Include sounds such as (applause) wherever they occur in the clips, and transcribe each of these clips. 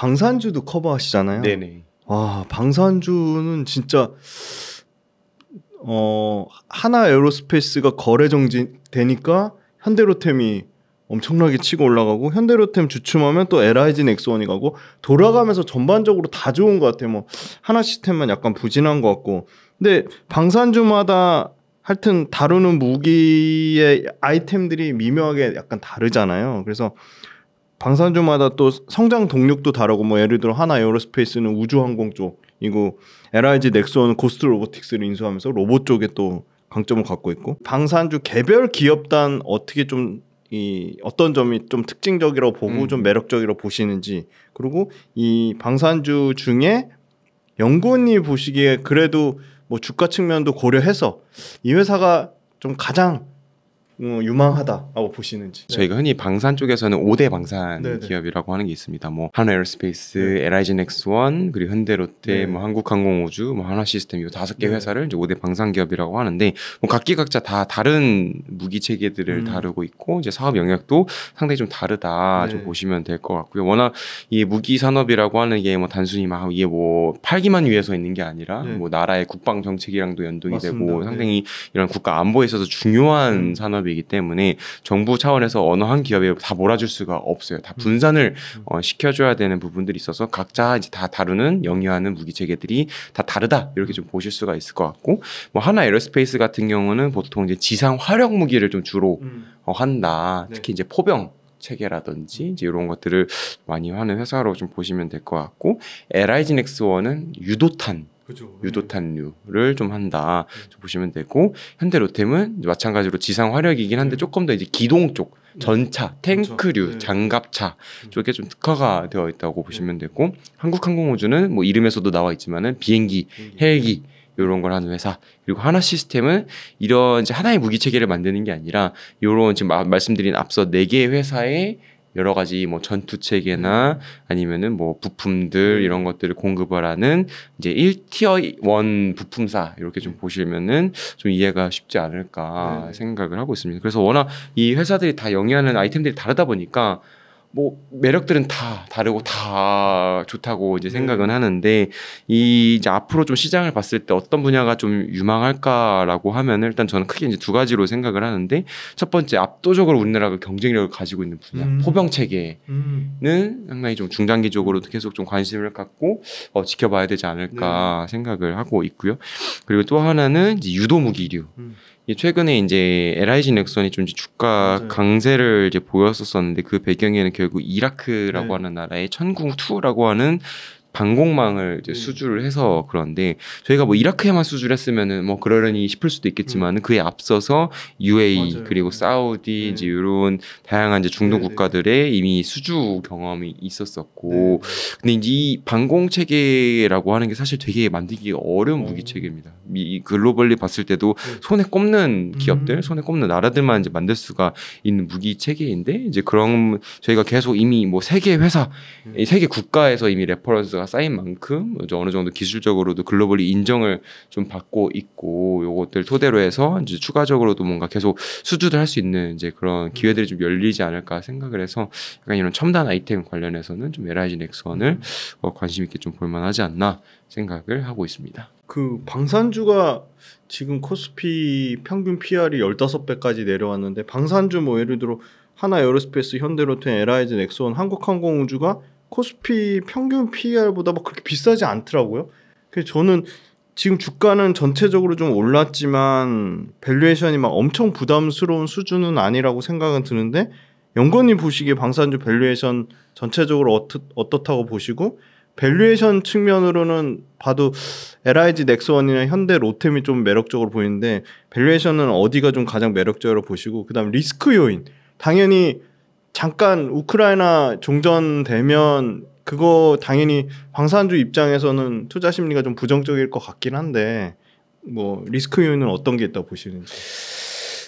방산주도 커버하시잖아요. 네네. 와 아, 방산주는 진짜 어 하나 에어로스페이스가 거래 정지 되니까 현대로템이 엄청나게 치고 올라가고 현대로템 주춤하면 또 LIG 엑소원이 가고 돌아가면서 전반적으로 다 좋은 것 같아요. 뭐 하나 시스템만 약간 부진한 것 같고 근데 방산주마다 하여튼 다루는 무기의 아이템들이 미묘하게 약간 다르잖아요. 그래서 방산주마다 또 성장 동력도 다르고 뭐 예를 들어 하나 에어로스페이스는 우주항공 쪽이고 LRG 넥스원은 고스트 로보틱스를 인수하면서 로봇 쪽에 또 강점을 갖고 있고 방산주 개별 기업단 어떻게 좀 이 어떤 점이 좀 특징적이라고 보고 음. 좀 매력적이라고 보시는지 그리고 이 방산주 중에 연구원이 보시기에 그래도 뭐 주가 측면도 고려해서 이 회사가 좀 가장 어, 유망하다라고 보시는지. 저희가 네. 흔히 방산 쪽에서는 5대 방산 네네. 네. 기업이라고 하는 게 있습니다. 뭐 한화 에어스페이스, 네. LIG 넥스원, 그리고 현대 롯데, 네. 뭐 한국항공우주, 뭐 한화 시스템 이 다섯 개 네. 회사를 이제 5대 방산 기업이라고 하는데 뭐 각기각자 다 다른 무기 체계들을 음. 다루고 있고 이제 사업 영역도 상당히 좀 다르다 네. 좀 보시면 될 것 같고요. 워낙 이 무기 산업이라고 하는 게 뭐 단순히 막 이게 뭐 팔기만 위해서 있는 게 아니라 네. 뭐 나라의 국방 정책이랑도 연동이 맞습니다. 되고 네. 상당히 네. 이런 국가 안보에 있어서 중요한 음. 산업이 기업이기 때문에 정부 차원에서 어느 한 기업에 다 몰아줄 수가 없어요. 다 분산을 음. 어, 시켜줘야 되는 부분들이 있어서 각자 이제 다 다루는 영유하는 무기 체계들이 다 다르다 이렇게 좀 보실 수가 있을 것 같고 뭐 하나 에어스페이스 같은 경우는 보통 이제 지상 화력 무기를 좀 주로 음. 어, 한다. 네. 특히 이제 포병 체계라든지 이제 이런 것들을 많이 하는 회사로 좀 보시면 될 것 같고 LIG넥스원은 유도탄 그죠 유도탄류를 좀 한다 좀 보시면 되고 현대로템은 마찬가지로 지상 화력이긴 한데 네. 조금 더 이제 기동 쪽 네. 전차, 그렇죠. 탱크류, 그 네. 장갑차 음. 쪽에 좀 특화가 되어 있다고 보시면 되고 한국항공우주는 뭐 이름에서도 나와 있지만은 비행기, 헬기 이런 걸 하는 회사 그리고 하나 시스템은 이런 이제 하나의 무기 체계를 만드는 게 아니라 이런 지금 마, 말씀드린 앞서 네 개의 회사의 여러 가지 뭐 전투 체계나 아니면은 뭐 부품들 음. 이런 것들을 공급을 하는 이제 1티어 1 부품사 이렇게 좀 보시면은 좀 이해가 쉽지 않을까 네. 생각을 하고 있습니다. 그래서 워낙 이 회사들이 다 영위하는 아이템들이 다르다 보니까 뭐 매력들은 다 다르고 다 좋다고 이제 네. 생각은 네. 하는데 이 이제 앞으로 좀 시장을 봤을 때 어떤 분야가 좀 유망할까라고 하면 일단 저는 크게 이제 두 가지로 생각을 하는데 첫 번째 압도적으로 우리나라가 그 경쟁력을 가지고 있는 분야 음. 포병 체계는 음. 상당히 좀 중장기적으로 도 계속 좀 관심을 갖고 어, 지켜봐야 되지 않을까 네. 생각을 하고 있고요. 그리고 또 하나는 이제 유도무기류. 음. 최근에 이제 LIG 넥슨이 좀 주가 맞아요. 강세를 이제 보였었었는데 그 배경에는 결국 이라크라고 네. 하는 나라의 천궁2라고 하는 방공망을 이제 음. 수주를 해서 그런데 저희가 뭐 이라크에만 수주를 했으면은 뭐 그러려니 싶을 수도 있겠지만 은 음. 그에 앞서서 UAE 맞아요. 그리고 사우디 네. 이제 이런 다양한 이제 중동 네, 네. 국가들의 네. 이미 수주 경험이 있었었고 네. 근데 이제 이 방공 체계라고 하는 게 사실 되게 만들기 어려운 어. 무기 체계입니다. 미 글로벌리 봤을 때도 네. 손에 꼽는 기업들, 음. 손에 꼽는 나라들만 이제 만들 수가 있는 무기 체계인데 이제 그럼 저희가 계속 이미 뭐 세계 회사, 음. 세계 국가에서 이미 레퍼런스 에비스가 쌓인 만큼 이제 어느 정도 기술적으로도 글로벌이 인정을 좀 받고 있고 요것들 토대로 해서 이제 추가적으로도 뭔가 계속 수주를 할 수 있는 이제 그런 기회들이 좀 열리지 않을까 생각을 해서 약간 이런 첨단 아이템 관련해서는 좀 LIG 넥선을 어, 관심 있게 좀 볼만하지 않나 생각을 하고 있습니다. 그 방산주가 지금 코스피 평균 PR이 15배까지 내려왔는데 방산주 뭐 예를 들어 하나 에어로스페이스, 현대로템, 에라이즈, 넥원 한국항공우주가 코스피 평균 PER보다 막 뭐 그렇게 비싸지 않더라고요. 그래서 저는 지금 주가는 전체적으로 좀 올랐지만 밸류에이션이 막 엄청 부담스러운 수준은 아니라고 생각은 드는데 연건님 보시기에 방산주 밸류에이션 전체적으로 어떻, 어떻다고 보시고 밸류에이션 측면으로는 봐도 LIG 넥스원이나 현대 로템이 좀 매력적으로 보이는데 밸류에이션은 어디가 좀 가장 매력적으로 보시고 그다음 리스크 요인 당연히 잠깐 우크라이나 종전되면 그거 당연히 방산주 입장에서는 투자 심리가 좀 부정적일 것 같긴 한데 뭐 리스크 요인은 어떤 게 있다고 보시는지.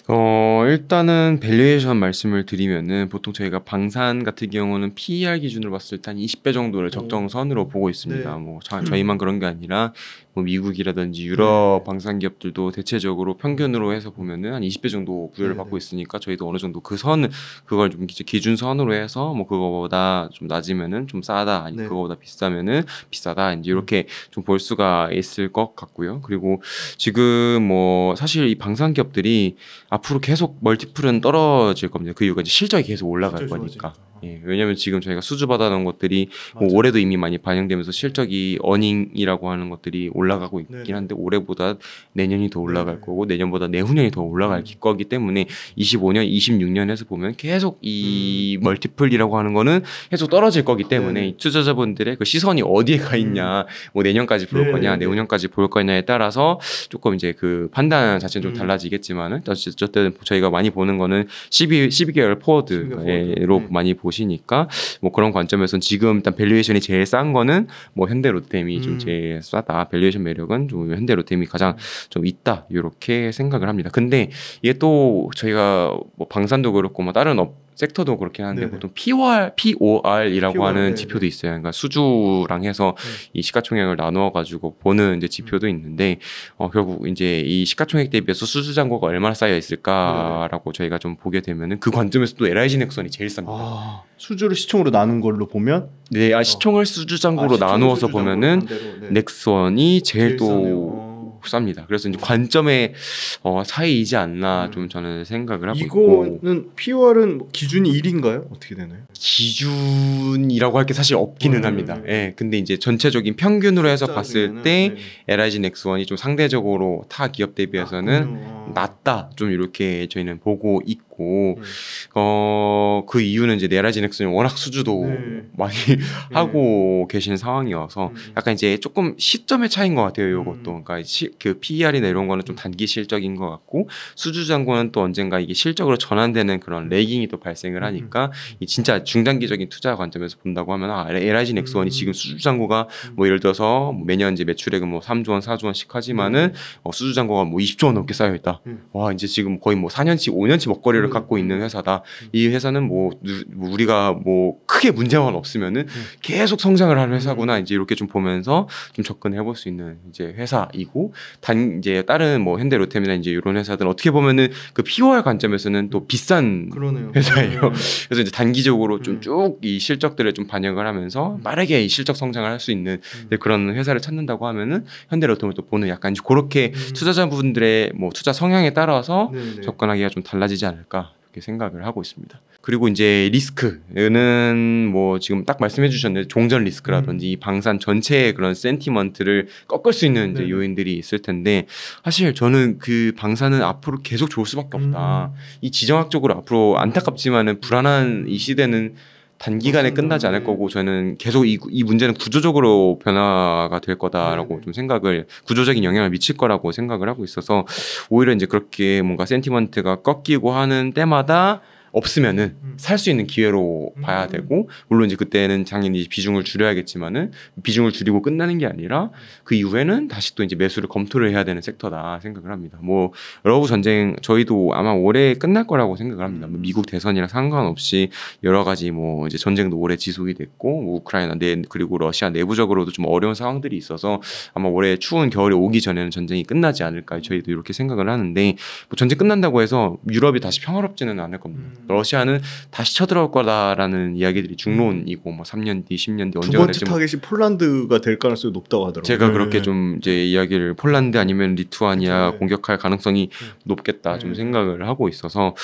어, 일단은 밸류에이션 말씀을 드리면은 보통 저희가 방산 같은 경우는 PER 기준으로 봤을 때 한 20배 정도를 네. 적정선으로 오. 보고 있습니다. 네. 뭐 자, 저희만 그런 게 아니라 뭐 미국이라든지 네. 유럽 네. 방산 기업들도 대체적으로 평균으로 해서 보면은 한 20배 정도 부여를 네 받고 있으니까 저희도 어느 정도 그 선, 을 그걸 좀 기준 선으로 해서 뭐 그거보다 좀 낮으면은 좀 싸다, 아니 네. 그거보다 비싸면은 비싸다, 이제 음. 이렇게 좀 볼 수가 있을 것 같고요. 그리고 지금 뭐 사실 이 방산 기업들이 앞으로 계속 멀티플은 떨어질 겁니다. 그 이유가 이제 실적이 계속 올라갈 거니까. 좋아지니까. 예, 왜냐하면 지금 저희가 수주 받아놓은 것들이 뭐 올해도 이미 많이 반영되면서 실적이 어닝이라고 하는 것들이 올라가고 있긴 네네. 한데 올해보다 내년이 더 올라갈 네네. 거고 내년보다 내후년이 더 올라갈 음. 거기 때문에 25년, 26년에서 보면 계속 이 음. 멀티플이라고 하는 거는 계속 떨어질 거기 때문에 네네. 투자자분들의 그 시선이 어디에 가 있냐, 음. 뭐 내년까지 볼 거냐, 내후년까지 볼 거냐에 따라서 조금 이제 그 판단 자체는 좀 달라지겠지만은 어쨌든 저희가 많이 보는 거는 12 12개월 포워드로 예, 많이 보. 곳이니까 뭐 그런 관점에서는 지금 일단 밸류에이션이 제일 싼 거는 뭐 현대 로템이 음. 좀 제일 싸다. 밸류에이션 매력은 좀 현대 로템이 가장 좀 있다. 이렇게 생각을 합니다. 근데 이게 또 저희가 뭐 방산도 그렇고 뭐 다른 업 섹터도 그렇긴 한데 네네. 보통 POR, POR이라고 POR, 하는 네네. 지표도 있어요. 그러니까 수주랑 해서 네. 이 시가총액을 나누어 가지고 보는 이제 지표도 음. 있는데 어, 결국 이제 이 시가총액 대비해서 수주 잔고가 얼마나 쌓여 있을까라고 저희가 좀 보게 되면은 그 관점에서 또 LIG 넥선이 제일 쌉니다. 아, 수주를 시총으로 나눈 걸로 보면 네, 아, 어. 시총을 수주 잔고로 아, 나누어서 보면은 반대로, 네. 넥선이 제일, 제일 또 어. 복사입니다. 그래서 이제 관점의 어, 차이이지 않나 음. 좀 저는 생각을 하고 이거는 있고. P월은 뭐 기준이 1인가요? 어떻게 되나요? 기준이라고 할 게 사실 없기는 네, 합니다. 예. 근데 이제 전체적인 평균으로 해서 봤을 때 네. LIG 넥이좀 상대적으로 타 기업 대비해서는 낮다 좀 이렇게 저희는 보고 있고 거고 음. 네. 어그 이유는 이제 네라지넥스는 워낙 수주도 네. 많이 네. (laughs) 하고 계신 상황이어서 음. 약간 이제 조금 시점의 차인 이것 같아요. 요것도 음. 그러니까 시, 그 PER이나 이런 거는 좀 단기 실적인 것 같고 수주 잔고는 또 언젠가 이게 실적으로 전환되는 그런 음. 레깅이 또 발생을 하니까 음. 이 진짜 중장기적인 투자 관점에서 본다고 하면 아 LIG 넥스원이 지금 수주 잔고가 뭐 예를 들어서 매년 이제 매출액은 뭐 3조 원, 4조 원씩 하지만은 어, 수주 잔고가 뭐 20조 원 넘게 쌓여 있다. 와 이제 지금 거의 뭐 4년치, 5년치 먹거리를 갖고 있는 음. 회사다. 이 음. 회사는 뭐 우리가 뭐 크게 문제만 없으면은 음. 계속 성장을 하는 회사구나. 이제 이렇게 좀 보면서 좀 접근해 볼 수 있는 이제 회사이고 단 이제 다른 뭐 현대로템이나 이제 이런 회사들은 어떻게 보면은 그 POR 관점에서는 또 비싼 그러네요. 회사예요. (laughs) 그래서 이제 단기적으로 좀 쭉 이 실적들을 좀 반영을 하면서 빠르게 이 실적 성장을 할 수 있는 그런 회사를 찾는다고 하면은 현대로템을 또 보는 약간 이제 그렇게 투자자분들의 뭐 투자 성향에 따라서 네네. 접근하기가 좀 달라지지 않을까 이렇게 생각을 하고 있습니다. 그리고 이제 리스크는 뭐 지금 딱 말씀해 주셨는데 종전 리스크라든지 음. 이 방산 전체의 그런 센티먼트를 꺾을 수 있는 이제 네. 요인들이 있을 텐데 사실 저는 그 방산은 앞으로 계속 좋을 수밖에 없다. 음. 이 지정학적으로 앞으로 안타깝지만은 불안한 이 시대는 단기간에 끝나지 않을 네. 거고 저는 계속 이, 이 문제는 구조적으로 변화가 될 거다라고 네. 좀 생각을 구조적인 영향을 미칠 거라고 생각을 하고 있어서 오히려 이제 그렇게 뭔가 센티먼트가 꺾이고 하는 때마다 없으면은 음. 살수 있는 기회로 음. 봐야 되고 물론 이제 그때는 당연히 비중을 줄여야겠지만은 비중을 줄이고 끝나는 게 아니라 그 이후에는 다시 또 이제 매수를 검토를 해야 되는 섹터다 생각을 합니다. 뭐 러브 전쟁 저희도 아마 올해 끝날 거라고 생각을 합니다. 뭐 음. 미국 대선이랑 상관없이 여러 가지 뭐 이제 전쟁도 올해 지속이 됐고 뭐 우크라이나 내 그리고 러시아 내부적으로도 좀 어려운 상황들이 있어서 아마 올해 추운 겨울이 오기 전에는 전쟁이 끝나지 않을까 저희도 이렇게 생각을 하는데 뭐 전쟁 끝난다고 해서 유럽이 다시 평화롭지는 않을 겁니다. 러시아는 다시 쳐들어올 거다라는 이야기들이 중론이고 뭐 3년 뒤, 10년 뒤 언제가 될지 두 번째 뭐 타겟이 폴란드가 될 가능성이 높다고 하더라고요. 제가 네. 그렇게 좀 이제 이야기를 폴란드 아니면 리투아니아 그렇죠. 네. 공격할 가능성이 네. 높겠다 좀 네. 생각을 하고 있어서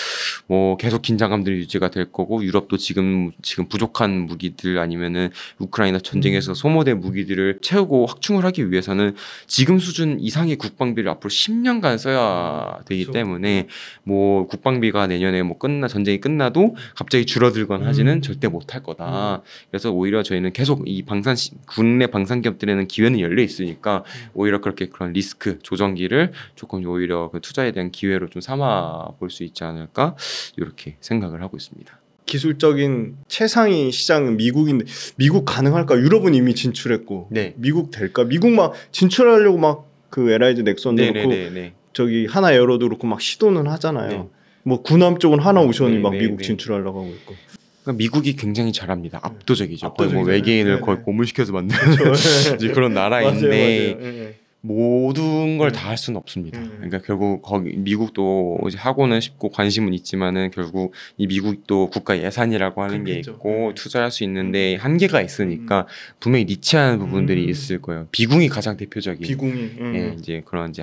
뭐 계속 긴장감들이 유지가 될 거고 유럽도 지금 지금 부족한 무기들 아니면은 우크라이나 전쟁에서 음. 소모된 무기들을 채우고 확충을 하기 위해서는 지금 수준 이상의 국방비를 앞으로 10년간 써야 음, 되기 그렇죠. 때문에 네. 뭐 국방비가 내년에 뭐 끝나 전쟁 전쟁이 끝나도 갑자기 줄어들거나 하지는 음. 절대 못할 거다. 음. 그래서 오히려 저희는 계속 이 방산 시, 국내 방산 기업들에는 기회는 열려 있으니까 음. 오히려 그렇게 그런 리스크 조정기를 조금 오히려 그 투자에 대한 기회로 좀 삼아 볼 수 있지 않을까 이렇게 생각을 하고 있습니다. 기술적인 최상위 시장은 미국인데 미국 가능할까? 유럽은 이미 진출했고 네. 미국 될까? 미국 막 진출하려고 막그 에라이즈 넥슨도 네네네네. 네, 네, 네. 저기 하나 에어로도 그렇고 막 시도는 하잖아요. 네. 뭐 군함 쪽은 하나오션이 네, 네, 막 네, 미국 네. 진출하려고 하고 있고. 그러니까 미국이 굉장히 잘합니다. 압도적이죠. 뭐 압도적이잖아요. 외계인을 네, 거의 네. 고문시켜서 만드는 그렇죠. (laughs) 그런 나라인데 맞아요, 맞아요. 예, 예. 모든 걸 다할 음. 수는 없습니다. 음. 그러니까 결국 거기 미국도 이제 하고는 싶고 관심은 있지만은 결국 이 미국도 국가 예산이라고 하는 게 그렇죠. 있고 음. 투자할 수 있는데 한계가 있으니까 분명히 니치한 부분들이 있을 거예요. 비궁이 가장 대표적인 비궁이 예, 이제 그런 이제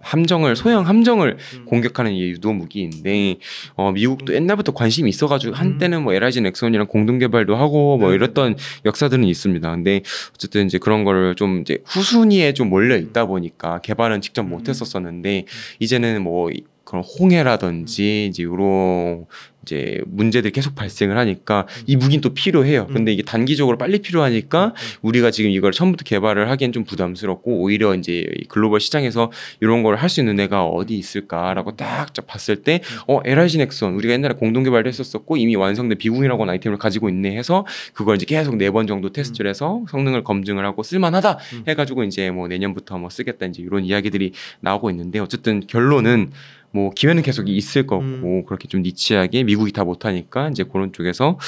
함정을 소형 함정을 공격하는 유도무기인데 어, 미국도 옛날부터 관심이 있어가지고 한때는 뭐 LG 넥슨이랑 공동 개발도 하고 뭐 이랬던 역사들은 있습니다. 근데 어쨌든 이제 그런 거를 좀 이제 후순위에 좀 몰려 음. 있다 보니까 개발은 직접 음. 못 했었었는데 이제는 뭐 그런 홍해라든지 음. 이제 요런 이제 문제들이 계속 발생을 하니까 음. 이 무기는 또 필요해요. 음. 근데 이게 단기적으로 빨리 필요하니까 우리가 지금 이걸 처음부터 개발을 하기엔 좀 부담스럽고 오히려 이제 글로벌 시장에서 이런 걸 할 수 있는 애가 어디 있을까라고 딱 봤을 때 어, 에 LRG 넥슨 우리가 옛날에 공동 개발도 했었었고 이미 완성된 비공이라고 하는 아이템을 가지고 있네 해서 그걸 이제 계속 네 번 정도 테스트를 해서 성능을 검증을 하고 쓸만하다 해가지고 이제 뭐 내년부터 뭐 쓰겠다 이제 이런 이야기들이 나오고 있는데 어쨌든 결론은 뭐 기회는 계속 있을 거고 음. 그렇게 좀 니치하게 미국이 다 못하니까 이제 그런 쪽에서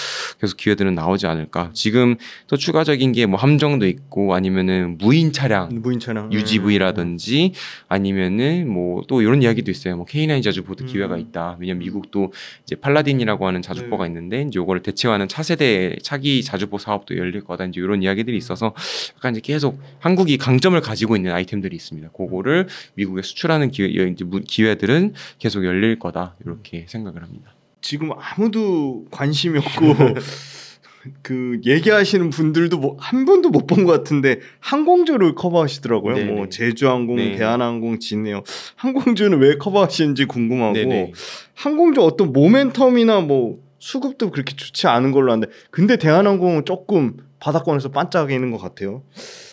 계속 기회들은 나오지 않을까. 지금 또 추가적인 게 뭐 함정도 있고 아니면은 무인 차량, 무인 차량 UGV라든지 네. 아니면은 뭐 또 이런 이야기도 있어요. 뭐 K9 자주보드 음. 기회가 있다. 왜냐면 미국도 이제 팔라딘이라고 하는 자주포가 네. 있는데 이제 요거를 대체하는 차세대 차기 자주포 사업도 열릴 거다. 이제 이런 이야기들이 있어서 약간 이제 계속 한국이 강점을 가지고 있는 아이템들이 있습니다. 그거를 미국에 수출하는 기회, 이제 기회들은 계속 열릴 거다 이렇게 생각을 합니다. 지금 아무도 관심이 없고 (laughs) 그 얘기하시는 분들도 뭐 한 분도 못 본 것 같은데 항공주를 커버하시더라고요. 네네. 뭐 네. 제주항공, 네. 대한항공, 진해요. 항공주는 왜 커버하시는지 궁금하고 네네. 항공주 어떤 모멘텀이나 뭐 수급도 그렇게 좋지 않은 걸로 아는데 근데 대한항공은 조금 바닥권에서 반짝이는 것 같아요.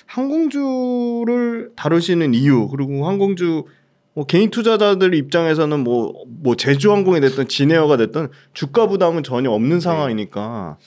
항공주를 다루시는 이유 그리고 항공주 뭐 개인 투자자들 입장에서는 뭐, 뭐 제주항공이 됐든 진에어가 됐든 주가 부담은 전혀 없는 네. 상황이니까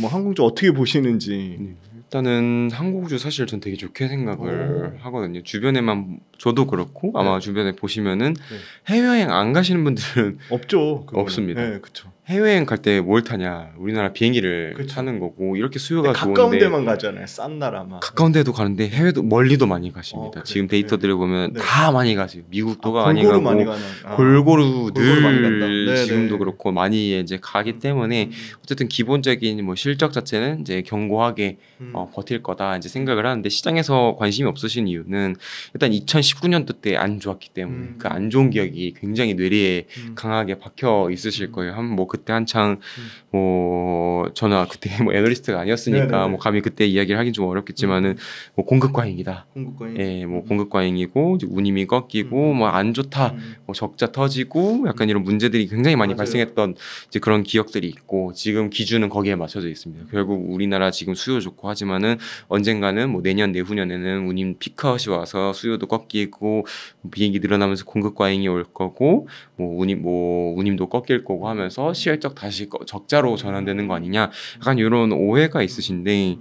뭐 항공주 어떻게 보시는지. 네. 일단은 항공주 사실 전 되게 좋게 생각을 오. 하거든요. 주변에만 저도 그렇고 아마 네. 주변에 보시면은 네. 해외여행 안 가시는 분들은 없죠. 그거는. 없습니다. 네, 그렇죠. 해외여행 갈 때 뭘 타냐? 우리나라 비행기를 그쵸. 타는 거고 이렇게 수요가 가까운 좋은데 데만 가잖아요. 싼 나라만. 가까운 데도 가는데 해외도 멀리도 많이 가십니다. 어, 지금 데이터들을 보면 네. 다 많이 가세요. 미국도 아, 많이 가고 많이 아, 골고루 늘 많이 네, 네. 지금도 그렇고 많이 이제 가기 때문에 음, 음. 어쨌든 기본적인 뭐 실적 자체는 이제 견고하게 음. 어, 버틸 거다 이제 생각을 하는데 시장에서 관심이 없으신 이유는 일단 2019년도 때 안 좋았기 때문에 음. 그안 좋은 기억이 굉장히 뇌리에 음. 강하게 박혀 있으실 음. 거예요. 한뭐그 그때 한창 음. 뭐 저는 그때 뭐 애널리스트가 아니었으니까 네네뭐 감히 그때 이야기를 하긴 좀 어렵겠지만은 음. 뭐 공급 과잉이다. 공급 과잉. 예, 뭐 음. 공급 과잉이고 운임이 꺾이고 뭐 안 좋다. 뭐 적자 터지고 약간 이런 문제들이 굉장히 많이 맞아요. 발생했던 이제 그런 기억들이 있고 지금 기준은 거기에 맞춰져 있습니다. 결국 우리나라 지금 수요 좋고 하지만은 언젠가는 뭐 내년 내후년에는 운임 피크아웃이 와서 수요도 꺾이고 비행기 늘어나면서 공급 과잉이 올 거고 뭐 운임 뭐 운임도 꺾일 거고 하면서 시 시시적 다시 적자로 전환되는 거 아니냐 약간 이런 오해가 있으신데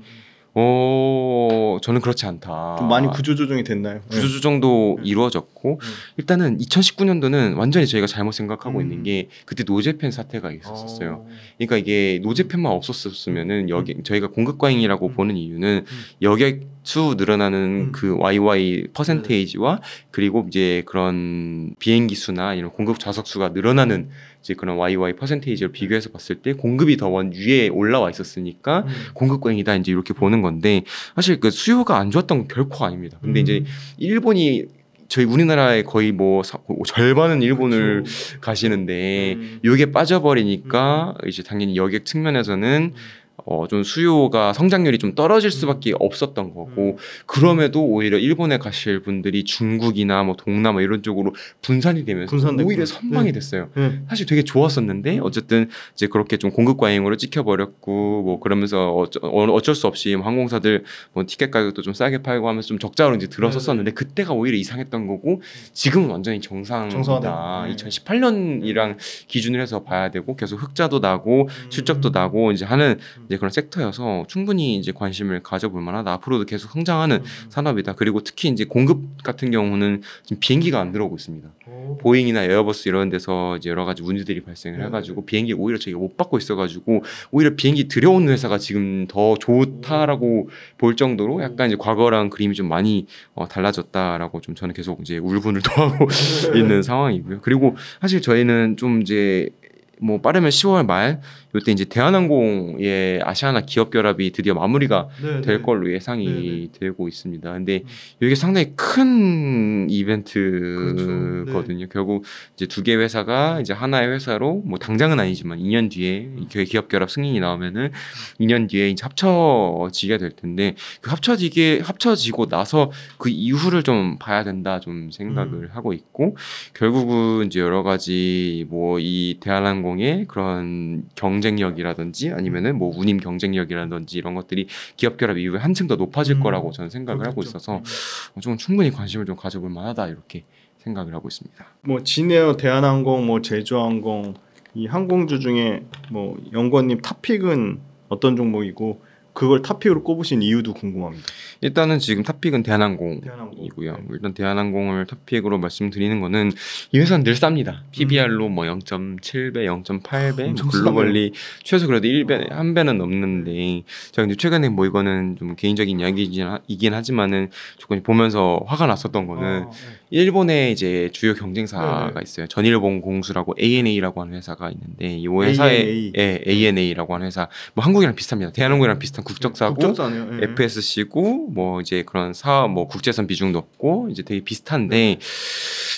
어 저는 그렇지 않다. 좀 많이 구조조정이 됐나요? 네. 구조조정도 네. 이루어졌고 네. 일단은 2019년도는 완전히 저희가 잘못 생각하고 음. 있는 게 그때 노제팬 사태가 있었어요. 었 어. 그러니까 이게 노제팬만 없었으면은 음. 여기 음. 저희가 공급 과잉이라고 음. 보는 이유는 여객 수 늘어나는 그 YY 네. 퍼센테이지와 그리고 이제 그런 비행기 수나 이런 공급 좌석 수가 늘어나는 이제 그런 YY 퍼센테이지를 비교해서 봤을 때 공급이 더원 위에 올라와 있었으니까 음. 공급고행이다 이제 이렇게 보는 건데 사실 그 수요가 안 좋았던 건 결코 아닙니다. 근데 음. 이제 일본이 저희 우리나라의 거의 뭐 사, 절반은 일본을 그렇죠. 가시는데 음. 여기 빠져버리니까 음. 이제 당연히 여객 측면에서는 음. 어, 좀 수요가 성장률이 좀 떨어질 음. 수밖에 없었던 거고 음. 그럼에도 오히려 일본에 가실 분들이 중국이나 뭐 동남아 뭐 이런 쪽으로 분산이 되면서 분산됐구 오히려 선망이 네. 됐어요. 네. 사실 되게 좋았었는데 어쨌든 이제 그렇게 좀 공급 과잉으로 찍혀버렸고 뭐 그러면서 어쩌, 어, 어쩔 수 없이 뭐 항공사들 뭐 티켓 가격도 좀 싸게 팔고 하면서 좀 적자로 이제 들어섰었는데 네. 그때가 오히려 이상했던 거고 지금은 완전히 정상이다. 정상화된, 네. 2018년이랑 기준을 해서 봐야 되고 계속 흑자도 나고 음. 실적도 나고 이제 하는 이제 그런 섹터여서 충분히 이제 관심을 가져볼 만하다. 앞으로도 계속 성장하는 음. 산업이다. 그리고 특히 이제 공급 같은 경우는 지금 비행기가 안 들어오고 있습니다. 오. 보잉이나 에어버스 이런 데서 이제 여러 가지 문제들이 발생을 네. 해가지고 비행기 오히려 저희가 못 받고 있어가지고 오히려 비행기 들여오는 회사가 지금 더 좋다라고 오. 음. 볼 정도로 음. 약간 이제 과거랑 그림이 좀 많이 어, 달라졌다라고 좀 저는 계속 이제 울분을 더하고 (laughs) 네. 있는 상황이고요. 그리고 사실 저희는 좀 이제 뭐 빠르면 10월 말 이때 이제 대한항공의 아시아나 기업 결합이 드디어 마무리가 네네. 네. 될 걸로 예상이 네네. 네. 되고 있습니다. 근데 음. 이게 상당히 큰 그렇죠. 이벤트거든요. 그렇죠. 네. 결국 이제 두 개 회사가 이제 하나의 회사로 뭐 당장은 아니지만 2년 뒤에 음. 기업 결합 승인이 나오면은 2년 뒤에 이제 합쳐지게 될 텐데 그 합쳐지게 합쳐지고 나서 그 이후를 좀 봐야 된다 좀 생각을 음. 하고 있고 결국은 이제 여러 가지 뭐 이 대한항공의 그런 경 경쟁력이라든지 아니면은 뭐 음. 운임 경쟁력이라든지 이런 것들이 기업 결합 이후에 한층 더 높아질 음. 거라고 저는 생각을 그렇겠죠. 하고 있어서 좀 네. 어, 충분히 관심을 좀 가져볼 만하다 이렇게 생각을 하고 있습니다. 뭐 진에어, 대한항공, 뭐 제주항공 이 항공주 중에 뭐 연구원님 탑픽은 어떤 종목이고 그걸 탑픽으로 꼽으신 이유도 궁금합니다. 일단은 지금 탑픽은 대한항공이고요. 대한항공. 일단 대한항공을 탑픽으로 말씀드리는 거는 이 회사는 늘 쌉니다. PBR로 음. 뭐 0.7배, 0.8배, 아, 글로벌리 싸네요. 최소 그래도 1배, 아. 한 배는 넘는데 제가 이제 최근에 뭐 이거는 좀 개인적인 이야기이긴 하지만은 조금 보면서 화가 났었던 거는 아, 네. 일본의 이제 주요 경쟁사가 네. 네. 있어요. 전일본 공수라고 ANA라고 하는 회사가 있는데 이 회사의 ANA. 예, ANA라고 하는 회사 뭐 한국이랑 비슷합니다. 대한항공이랑 음. 비슷한 국적사고 국적사네요. 예. FSC고 뭐 이제 그런 사업 뭐 국제선 비중 높고 이제 되게 비슷한데 네.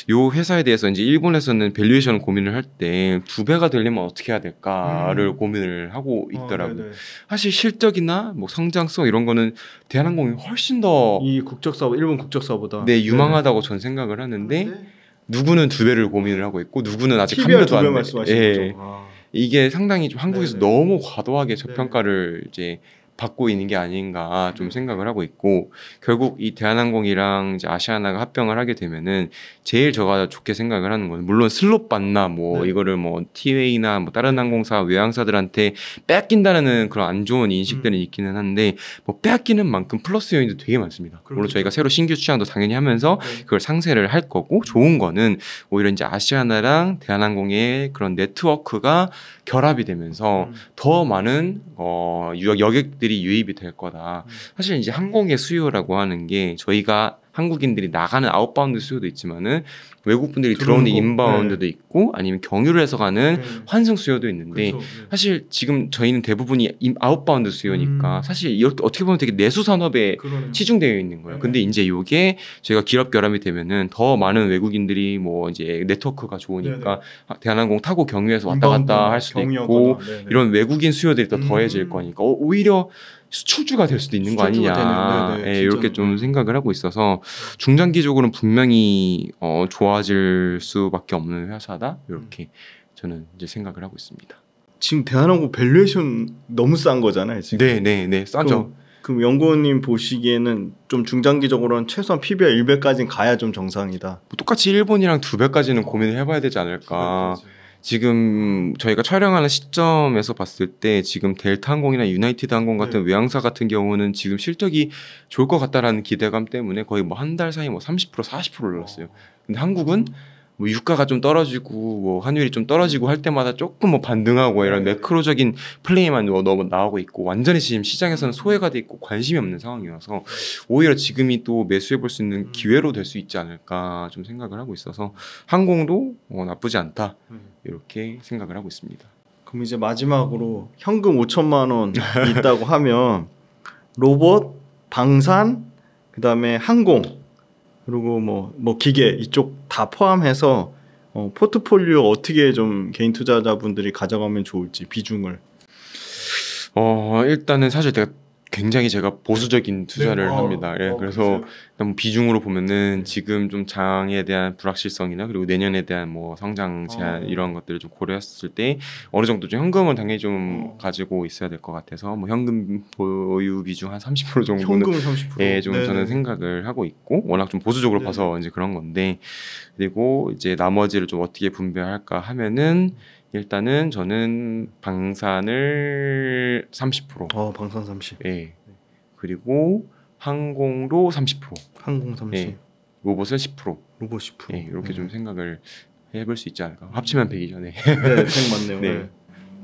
요 회사에 대해서 이제 일본에서는 밸류에이션 고민을 할 때 두 배가 되려면 어떻게 해야 될까를 음. 고민을 하고 아, 있더라고요. 아, 사실 실적이나 뭐 성장성 이런 거는 대한항공이 음. 훨씬 더 이 국적사 일본 국적사보다 네 유망하다고 전 생각을 하는데 아, 네. 누구는 두 배를 고민을 하고 있고 누구는 아직 한 배도 안 돼. 예. 아. 이게 상당히 좀 한국에서 네네. 너무 과도하게 네. 저평가를 이제 받고 있는 게 아닌가 좀 음. 생각을 하고 있고 결국 이 대한항공이랑 이제 아시아나가 합병을 하게 되면은 제일 저가 좋게 생각을 하는 건 물론 슬롯 받나 뭐 네. 이거를 뭐 티웨이나 뭐 다른 항공사 외항사들한테 뺏긴다는 그런 안 좋은 인식들은 음. 있기는 한데 뭐 빼앗기는 만큼 플러스 요인도 되게 많습니다. 그렇죠. 물론 저희가 새로 신규 취향도 당연히 하면서 네. 그걸 상세를 할 거고 좋은 거는 오히려 이제 아시아나랑 대한항공의 그런 네트워크가 결합이 되면서 음. 더 많은 어, 여객들이 유입이 될 거다. 음. 사실 이제 항공의 수요라고 하는 게 저희가 한국인들이 나가는 아웃바운드 수요도 있지만은 외국 분들이 들어오는 거. 인바운드도 네. 있고 아니면 경유를 해서 가는 네. 환승 수요도 있는데 그렇죠. 네. 사실 지금 저희는 대부분이 아웃바운드 수요니까 음. 사실 이렇게 어떻게 보면 되게 내수 산업에 치중되어 있는 거예요. 네. 근데 이제 요게 저희가 기업 결함이 되면은 더 많은 외국인들이 뭐 이제 네트워크가 좋으니까 네, 네. 대한항공 타고 경유해서 왔다 갔다 할 수도 있고 이런 외국인 수요들이 더 음. 더해질 거니까 어, 오히려 수출주가 될 수도 있는 거 아니냐 되네 네, 네 예, 이렇게 좀 네. 생각을 하고 있어서 중장기적으로는 분명히 어, 좋아질 수밖에 없는 회사다 이렇게 저는 이제 생각을 하고 있습니다. 지금 대한항공 밸류에이션 너무 싼 거잖아요. 지금. 네, 네, 네, 싸죠. 그럼, 연구원님 보시기에는 좀 중장기적으로는 최소한 PBR 1배까지는 가야 좀 정상이다. 뭐 똑같이 일본이랑 두 배까지는 고민을 해봐야 되지 않을까. 2배까지. 지금 저희가 촬영하는 시점에서 봤을 때 지금 델타 항공이나 유나이티드 항공 네. 같은 네. 외항사 같은 경우는 지금 실적이 좋을 것 같다라는 기대감 때문에 거의 뭐 한 달 사이 뭐 30% 40% 올랐어요. 근데 한국은 음. 뭐 유가가 좀 떨어지고 뭐 환율이 좀 떨어지고 할 때마다 조금 뭐 반등하고 이런 네. 매크로적인 플레이만 뭐 너무 나오고 있고 완전히 지금 시장에서는 소외가 돼 있고 관심이 없는 상황이어서 오히려 지금이 또 매수해 볼 수 있는 음. 기회로 될 수 있지 않을까 좀 생각을 하고 있어서 항공도 어, 나쁘지 않다 음. 이렇게 생각을 하고 있습니다. 그럼 이제 마지막으로 현금 5천만 원 있다고 하면 (laughs) 로봇, 방산, 그다음에 항공 그리고 뭐, 뭐 기계 이쪽 다 포함해서 어, 포트폴리오 어떻게 좀 개인 투자자분들이 가져가면 좋을지 비중을. 어, 일단은 사실 제가 굉장히 제가 보수적인 네. 투자를 네. 아, 합니다. 예, 아, 그래서 너무 비중으로 보면은 지금 좀 장에 대한 불확실성이나 그리고 내년에 대한 뭐 성장 어. 제한 아. 이런 것들을 좀 고려했을 때 어느 정도 좀 현금은 당연히 좀 가지고 있어야 될 것 같아서 뭐 현금 보유 비중 한 30% 정도는 현금 30%. 예, 좀 네네. 저는 생각을 하고 있고 워낙 좀 보수적으로 네네. 봐서 이제 그런 건데 그리고 이제 나머지를 좀 어떻게 분배할까 하면은 음. 일단은 저는 방산을 30%. 어, 방산 30. 예. 그리고 항공도 30%. 항공 30. 예. 로봇을 10%. 로봇 10%. 예, 이렇게 네. 좀 생각을 해볼 수 있지 않을까. 합치면 100이죠. 음. 네. (laughs) 네, 맞네요. 네.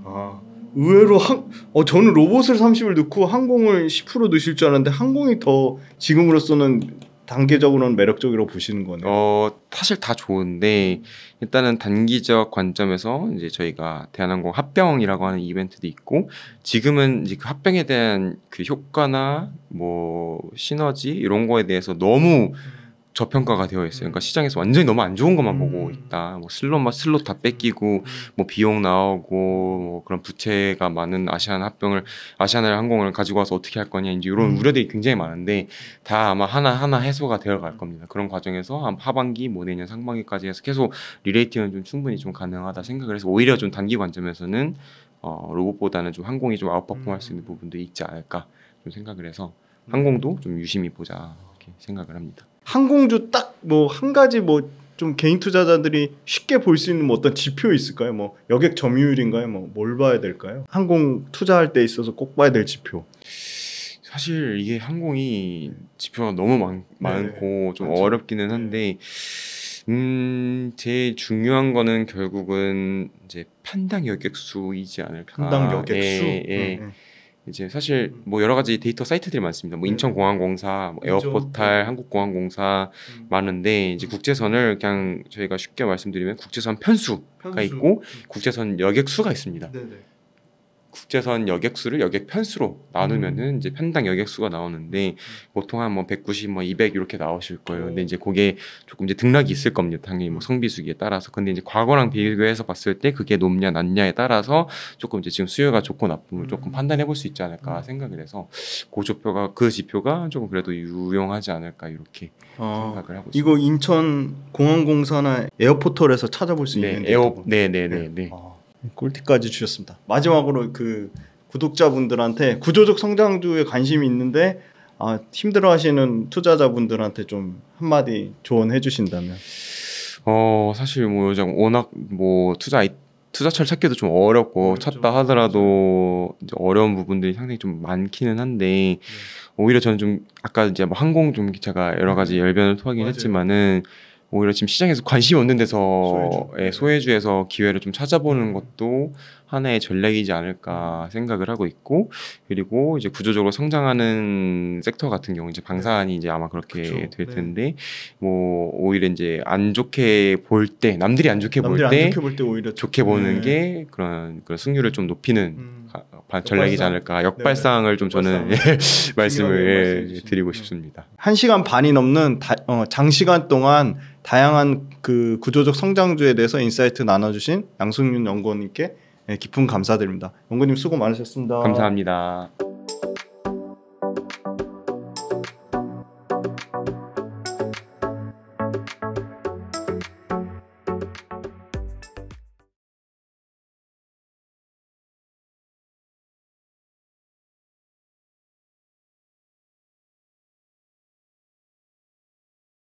아, 의외로 항, 어, 저는 로봇을 30을 넣고 항공을 10% 넣으실 줄 알았는데 항공이 더 지금으로서는 단계적으로는 매력적으로 보시는 거네요. 어, 사실 다 좋은데 일단은 단기적 관점에서 이제 저희가 대한항공 합병이라고 하는 이벤트도 있고 지금은 이제 그 합병에 대한 그 효과나 뭐 시너지 이런 거에 대해서 너무 음. 저평가가 되어 있어요. 그러니까 시장에서 완전히 너무 안 좋은 것만 음. 보고 있다. 뭐 슬롯 막 슬롯 다 뺏기고 뭐 비용 나오고 뭐 그런 부채가 많은 아시안 합병을 아시안나 항공을 가지고 와서 어떻게 할 거냐 이제 이런 음. 우려들이 굉장히 많은데 다 아마 하나 하나 해소가 되어갈 겁니다. 그런 과정에서 한 하반기 뭐 내년 상반기까지 해서 계속 리레이팅은 좀 충분히 좀 가능하다 생각을 해서 오히려 좀 단기 관점에서는 어, 로봇보다는 좀 항공이 좀 아웃퍼폼할 수 있는 음. 부분도 있지 않을까 좀 생각을 해서 항공도 좀 유심히 보자 이렇게 생각을 합니다. 항공주 딱 뭐 한 가지 뭐 좀 개인 투자자들이 쉽게 볼 수 있는 뭐 어떤 지표 있을까요? 뭐 여객 점유율인가요? 뭐 뭘 봐야 될까요? 항공 투자할 때 있어서 꼭 봐야 될 지표. 사실 이게 항공이 지표가 너무 많, 많고 네, 좀 맞죠. 어렵기는 네. 한데 음 제일 중요한 거는 결국은 이제 판당 여객수이지 않을까. 판당 여객수. 예, 예. 음, 음. 이제 사실 음. 뭐 여러 가지 데이터 사이트들이 많습니다. 뭐 네. 인천공항공사, 뭐 에어포탈, 네. 한국공항공사 음. 많은데 이제 국제선을 그냥 저희가 쉽게 말씀드리면 국제선 편수가 편수. 있고 음. 국제선 여객수가 있습니다. 네네. 국제선 여객수를 여객 편수로 나누면은 음. 이제 편당 여객수가 나오는데 보통 한 뭐 190, 뭐 200 이렇게 나오실 거예요. 근데 이제 그게 조금 이제 등락이 있을 겁니다. 당연히 뭐 음. 성비수기에 따라서. 근데 이제 과거랑 비교해서 봤을 때 그게 높냐 낮냐에 따라서 조금 이제 지금 수요가 좋고 나쁨을 조금 음. 판단해 볼 수 있지 않을까 생각을 해서 그 지표가 그 지표가 조금 그래도 유용하지 않을까 이렇게 아, 생각을 하고 있습니다. 이거 인천 공항공사나 에어포털에서 찾아볼 수 네, 있는 에어 네네네 네. 네, 네, 네. 아. 꿀팁까지 주셨습니다. 마지막으로 그 구독자분들한테 구조적 성장주에 관심이 있는데 아, 힘들어하시는 투자자분들한테 좀 한마디 조언해 주신다면? 어 사실 뭐 요즘 워낙 뭐 투자 투자처를 찾기도 좀 어렵고 네, 그렇죠. 찾다 하더라도 이제 어려운 부분들이 상당히 좀 많기는 한데 네. 오히려 저는 좀 아까 이제 뭐 항공 좀 기차가 여러 가지 음. 열변을 토하긴 맞아요. 했지만은 오히려 지금 시장에서 관심 이 없는 데서 소외주. 예, 네. 소외주에서 기회를 좀 찾아보는 것도 하나의 전략이지 않을까 생각을 하고 있고 그리고 이제 구조적으로 성장하는 섹터 같은 경우 이제 방산이 이제 아마 그렇게 그쵸. 될 네. 텐데 네. 뭐 오히려 이제 안 좋게 볼 때 남들이 안 좋게 볼때 오히려 좋게 보는 네. 게 그런 그런 승률을 좀 높이는 음. 가, 전략이지 않을까 네. 역발상을 네. 좀 저는 (laughs) 말씀을 예, 드리고 싶습니다. 한 시간 반이 넘는 다, 어, 장시간 동안 다양한 그 구조적 성장주에 대해서 인사이트 나눠주신 양승윤 연구원님께 예, 깊은 감사드립니다. 연구님 수고 많으셨습니다. 감사합니다.